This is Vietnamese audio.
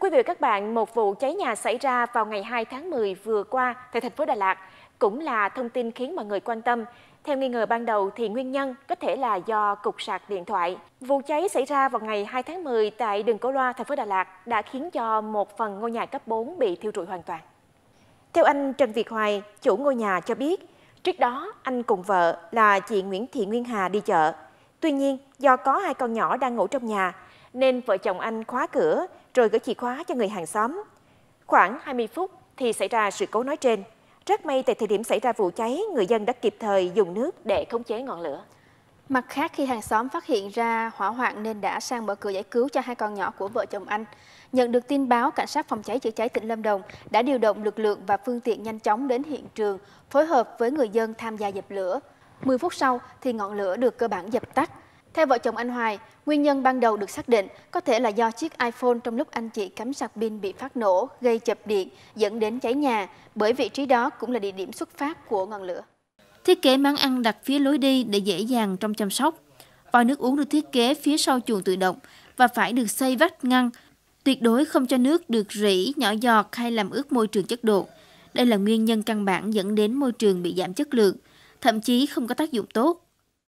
Thưa quý vị và các bạn, một vụ cháy nhà xảy ra vào ngày 2 tháng 10 vừa qua tại thành phố Đà Lạt cũng là thông tin khiến mọi người quan tâm. Theo nghi ngờ ban đầu thì nguyên nhân có thể là do cục sạc điện thoại. Vụ cháy xảy ra vào ngày 2 tháng 10 tại đường Cổ Loa, thành phố Đà Lạt đã khiến cho một phần ngôi nhà cấp 4 bị thiêu rụi hoàn toàn. Theo anh Trần Việt Hoài, chủ ngôi nhà cho biết, trước đó anh cùng vợ là chị Nguyễn Thị Nguyên Hà đi chợ. Tuy nhiên, do có hai con nhỏ đang ngủ trong nhà, nên vợ chồng anh khóa cửa rồi gửi chìa khóa cho người hàng xóm. Khoảng 20 phút thì xảy ra sự cố nói trên. Rất may tại thời điểm xảy ra vụ cháy, người dân đã kịp thời dùng nước để khống chế ngọn lửa. Mặt khác, khi hàng xóm phát hiện ra hỏa hoạn nên đã sang mở cửa giải cứu cho hai con nhỏ của vợ chồng anh. Nhận được tin báo, Cảnh sát phòng cháy chữa cháy tỉnh Lâm Đồng đã điều động lực lượng và phương tiện nhanh chóng đến hiện trường, phối hợp với người dân tham gia dập lửa. 10 phút sau thì ngọn lửa được cơ bản dập tắt. Theo vợ chồng anh Hoài, nguyên nhân ban đầu được xác định có thể là do chiếc iPhone trong lúc anh chị cắm sạc pin bị phát nổ, gây chập điện, dẫn đến cháy nhà, bởi vị trí đó cũng là địa điểm xuất phát của ngọn lửa. Thiết kế máng ăn đặt phía lối đi để dễ dàng trong chăm sóc. Vòi nước uống được thiết kế phía sau chuồng tự động và phải được xây vách ngăn, tuyệt đối không cho nước được rỉ, nhỏ giọt hay làm ướt môi trường chất đột. Đây là nguyên nhân căn bản dẫn đến môi trường bị giảm chất lượng, thậm chí không có tác dụng tốt